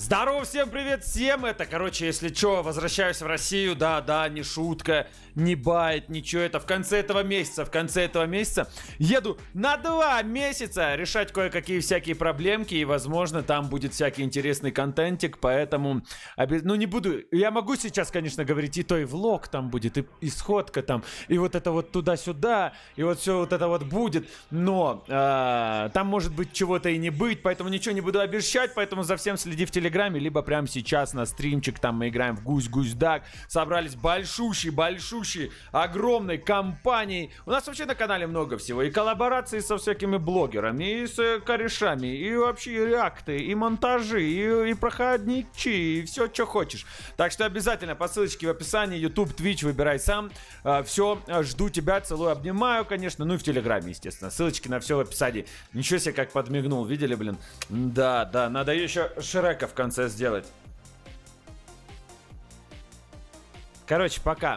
Здорово, всем привет, всем! Это, короче, если чё, возвращаюсь в Россию, да-да, не шутка, не байт, ничего, это в конце этого месяца, в конце этого месяца еду на два месяца решать кое-какие всякие проблемки, и, возможно, там будет всякий интересный контентик, поэтому, ну, не буду, я могу сейчас, конечно, говорить, и то, и влог там будет, и, исходка, там, и вот это вот туда-сюда, и вот все вот это вот будет, но э, там может быть чего-то и не быть, поэтому ничего не буду обещать, поэтому за всем следи в телеграме, Телеграме, либо прямо сейчас на стримчик, там мы играем в гусь-гусь-дак. Собрались большущие, большущие, огромной компанией. У нас вообще на канале много всего. И коллаборации со всякими блогерами, и с э, корешами, и вообще и реакты, и монтажи, и, и проходничи, и все, что хочешь. Так что обязательно по ссылочке в описании, YouTube, Twitch, выбирай сам. Э, все, э, жду тебя, целую, обнимаю, конечно. Ну и в Телеграме, естественно. Ссылочки на все в описании. Ничего себе, как подмигнул, видели, блин? Да, да, надо еще Шрека конце сделать. Короче, пока.